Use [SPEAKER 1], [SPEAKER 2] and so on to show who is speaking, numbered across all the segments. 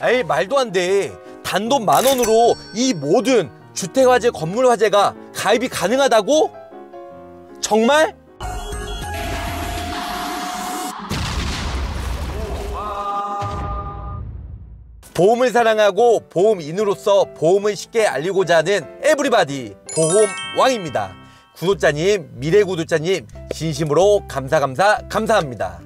[SPEAKER 1] 에이 말도 안 돼. 단돈 만 원으로 이 모든 주택화재, 건물화재가 가입이 가능하다고? 정말? 보험을 사랑하고 보험인으로서 보험을 쉽게 알리고자 하는 에브리바디 보험왕입니다. 구독자님, 미래 구독자님 진심으로 감사 감사 감사합니다.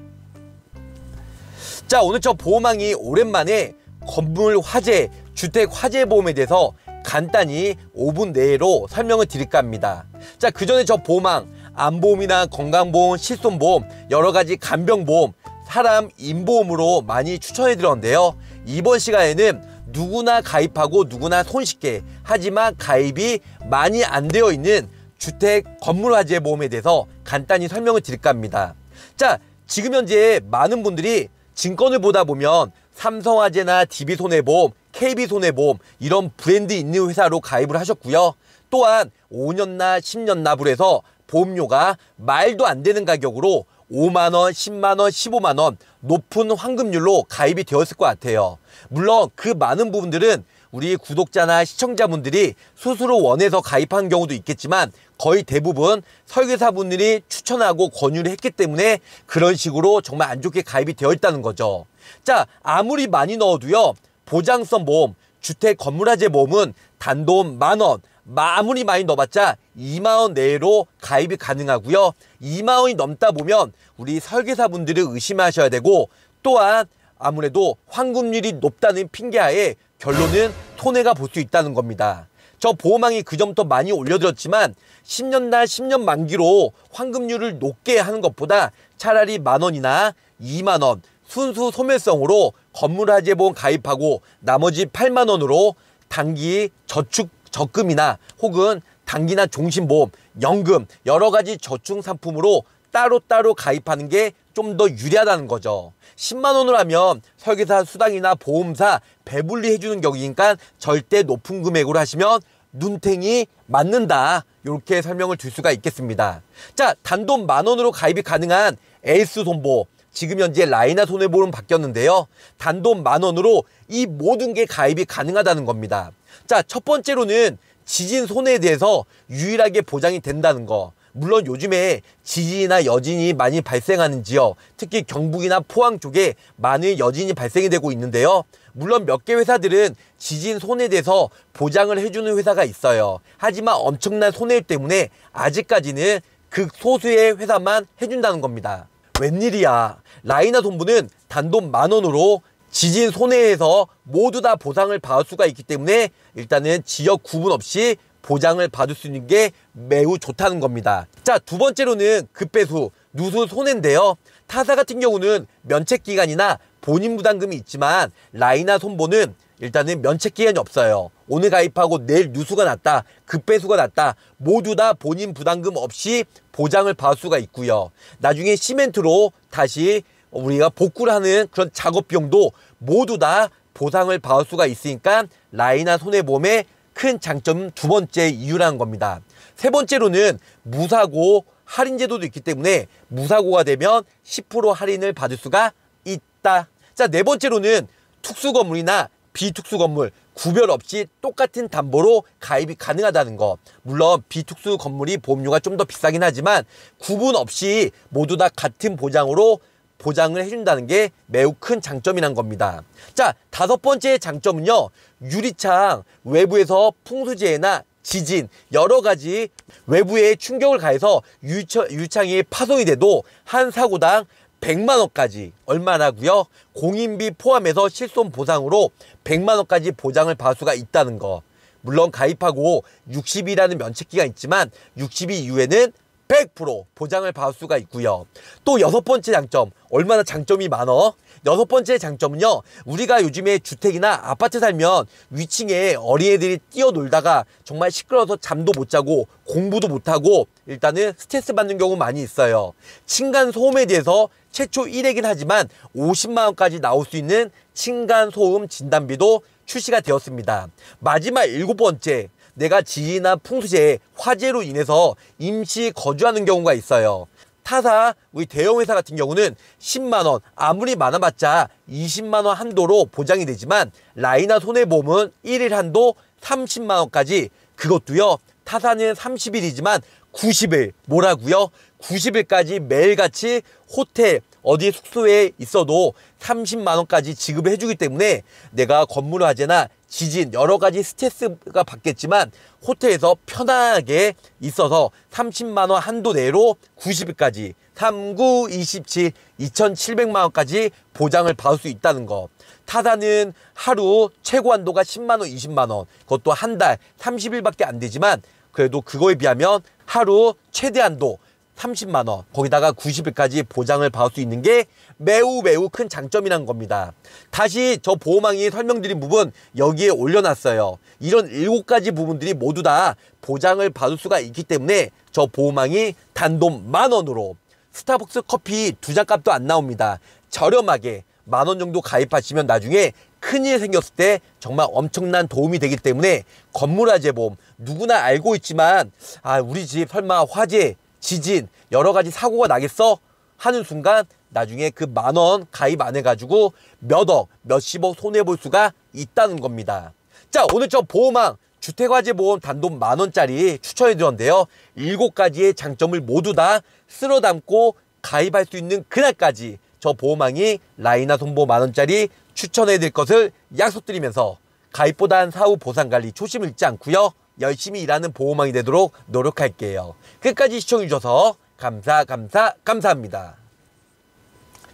[SPEAKER 1] 자 오늘 저 보험왕이 오랜만에 건물 화재, 주택 화재 보험에 대해서 간단히 5분 내로 설명을 드릴까 합니다. 자, 그 전에 저 보망, 안보험이나 건강보험, 실손보험, 여러가지 간병보험, 사람 인보험으로 많이 추천해 드렸는데요. 이번 시간에는 누구나 가입하고 누구나 손쉽게 하지만 가입이 많이 안 되어 있는 주택 건물 화재 보험에 대해서 간단히 설명을 드릴까 합니다. 자, 지금 현재 많은 분들이 증권을 보다 보면 삼성화재나 DB손해보험, KB손해보험 이런 브랜드 있는 회사로 가입을 하셨고요. 또한 5년나 10년나 불해서 보험료가 말도 안 되는 가격으로 5만원, 10만원, 15만원 높은 환급률로 가입이 되었을 것 같아요. 물론 그 많은 부분들은 우리 구독자나 시청자분들이 스스로 원해서 가입한 경우도 있겠지만 거의 대부분 설계사분들이 추천하고 권유를 했기 때문에 그런 식으로 정말 안 좋게 가입이 되어 있다는 거죠. 자, 아무리 많이 넣어도요. 보장성 보험, 주택 건물화재 보험은 단돈 만원, 아무리 많이 넣어봤자 2만원 내로 가입이 가능하고요. 2만원이 넘다 보면 우리 설계사분들을 의심하셔야 되고 또한 아무래도 환급률이 높다는 핑계하에 결론은 손해가 볼 수 있다는 겁니다. 저보호망이그 점부터 많이 올려드렸지만 10년 날 10년 만기로 환급률을 높게 하는 것보다 차라리 만원이나 2만원 순수 소멸성으로 건물화재보험 가입하고 나머지 8만원으로 단기 저축 적금이나 혹은 단기나 종신보험, 연금, 여러 가지 저축 상품으로 따로따로 가입하는 게 좀 더 유리하다는 거죠. 10만 원을 하면 설계사 수당이나 보험사 배분리 해주는 격이니까 절대 높은 금액으로 하시면 눈탱이 맞는다 이렇게 설명을 줄 수가 있겠습니다. 자 단돈 만 원으로 가입이 가능한 에이스 손보 지금 현재 라이나 손해보험 바뀌었는데요. 단돈 만 원으로 이 모든 게 가입이 가능하다는 겁니다. 자, 첫 번째로는 지진 손해에 대해서 유일하게 보장이 된다는 거. 물론 요즘에 지진이나 여진이 많이 발생하는 지역, 특히 경북이나 포항 쪽에 많은 여진이 발생이 되고 있는데요. 물론 몇 개 회사들은 지진 손해에 대해서 보장을 해주는 회사가 있어요. 하지만 엄청난 손해일 때문에 아직까지는 극소수의 회사만 해준다는 겁니다. 웬일이야. 라이나 손부는 단돈 만 원으로 지진 손해에서 모두 다 보상을 받을 수가 있기 때문에 일단은 지역 구분 없이 보장을 받을 수 있는 게 매우 좋다는 겁니다. 자, 두 번째로는 급배수, 누수 손해인데요. 타사 같은 경우는 면책기간이나 본인 부담금이 있지만 라이나 손보는 일단은 면책기간이 없어요. 오늘 가입하고 내일 누수가 났다, 급배수가 났다 모두 다 본인 부담금 없이 보장을 받을 수가 있고요. 나중에 시멘트로 다시 우리가 복구를 하는 그런 작업비용도 모두 다 보상을 받을 수가 있으니까 라이나 손해보험에 큰 장점 두 번째 이유라는 겁니다. 세 번째로는 무사고 할인 제도도 있기 때문에 무사고가 되면 10% 할인을 받을 수가 있다. 자, 네 번째로는 특수 건물이나 비특수 건물 구별 없이 똑같은 담보로 가입이 가능하다는 것. 물론 비특수 건물이 보험료가 좀 더 비싸긴 하지만 구분 없이 모두 다 같은 보장으로 보장을 해준다는 게 매우 큰 장점이란 겁니다. 자, 다섯 번째 장점은요. 유리창 외부에서 풍수지해나 지진 여러 가지 외부에 충격을 가해서 유처, 유창이 파손이 돼도 한 사고당 100만 원까지 얼마나고요? 공인비 포함해서 실손 보상으로 100만 원까지 보장을 받을 수가 있다는 거. 물론 가입하고 60이라는 면책기가 있지만 6 0이 이후에는 100% 보장을 받을 수가 있고요. 또 여섯 번째 장점, 얼마나 장점이 많어? 여섯 번째 장점은요. 우리가 요즘에 주택이나 아파트 살면 위층에 어린애들이 뛰어놀다가 정말 시끄러워서 잠도 못 자고 공부도 못하고 일단은 스트레스 받는 경우 많이 있어요. 층간소음에 대해서 최초 1회긴 하지만 50만원까지 나올 수 있는 층간소음 진단비도 출시가 되었습니다. 마지막 일곱 번째, 내가 지진이나 풍수재해, 화재로 인해서 임시 거주하는 경우가 있어요. 타사, 우리 대형회사 같은 경우는 10만원, 아무리 많아봤자 20만원 한도로 보장이 되지만 라이나 손해보험은 1일 한도 30만원까지 그것도요, 타사는 30일이지만 90일, 뭐라고요? 90일까지 매일같이 호텔, 어디 숙소에 있어도 30만 원까지 지급을 해주기 때문에 내가 건물 화재나 지진 여러 가지 스트레스가 받겠지만 호텔에서 편하게 있어서 30만 원 한도 내로 90일까지 39, 27, 2,700만 원까지 보장을 받을 수 있다는 것. 타다는 하루 최고 한도가 10만 원, 20만 원. 그것도 한 달 30일밖에 안 되지만 그래도 그거에 비하면 하루 최대 한도 30만 원 거기다가 90일까지 보장을 받을 수 있는 게 매우 매우 큰 장점이란 겁니다. 다시 저 보호망이 설명드린 부분 여기에 올려놨어요. 이런 7가지 부분들이 모두 다 보장을 받을 수가 있기 때문에 저 보호망이 단돈 만 원으로 스타벅스 커피 두잔 값도 안 나옵니다. 저렴하게 만원 정도 가입하시면 나중에 큰일 생겼을 때 정말 엄청난 도움이 되기 때문에 건물화재 보험 누구나 알고 있지만 아 우리 집 설마 화재 지진 여러 가지 사고가 나겠어 하는 순간 나중에 그 만 원 가입 안 해가지고 몇억 몇십억 손해볼 수가 있다는 겁니다 자 오늘 저 보험왕 주택화재보험 단돈 만원짜리 추천해드렸는데요 일곱 가지의 장점을 모두 다 쓸어 담고 가입할 수 있는 그날까지 저 보험왕이 라이나 손보 만원짜리 추천해드릴 것을 약속드리면서 가입보단 사후 보상관리 초심 을 잃지 않고요 열심히 일하는 보호망이 되도록 노력할게요. 끝까지 시청해주셔서 감사 감사 감사합니다.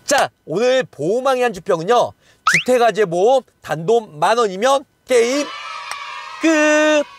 [SPEAKER 1] 자 오늘 보호망의 한 주평은요. 주택가재 보험 단돈 만원이면 게임 끝!